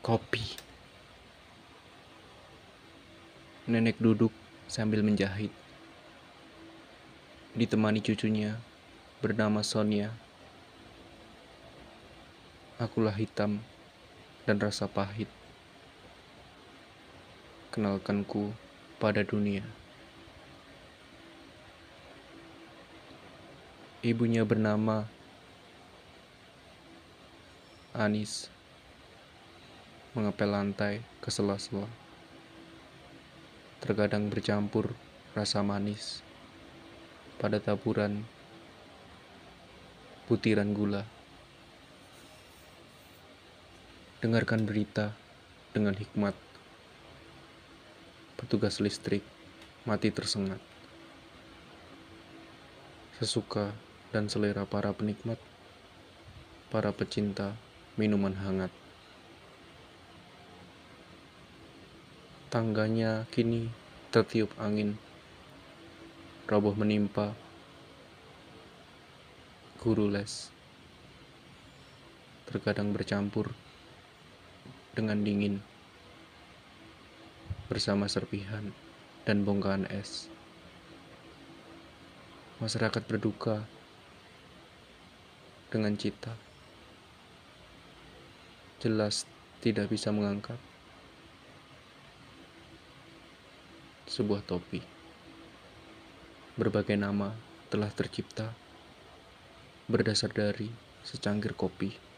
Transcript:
kopi. Nenek duduk sambil menjahit. Ditemani cucunya bernama Sonia. Akulah hitam dan rasa pahit. Kenalkanku pada dunia. Ibunya bernama Anis mengepel lantai ke sela-sela. Terkadang bercampur rasa manis pada taburan butiran gula. Dengarkan berita dengan hikmat. Petugas listrik mati tersengat. Sesuka dan selera para penikmat, para pecinta minuman hangat. tangganya kini tertiup angin. Roboh menimpa guru les. Terkadang bercampur dengan dingin bersama serpihan dan bongkahan es. Masyarakat berduka dengan cita. Jelas tidak bisa mengangkat sebuah topi. Berbagai nama telah tercipta berdasar dari secangkir kopi.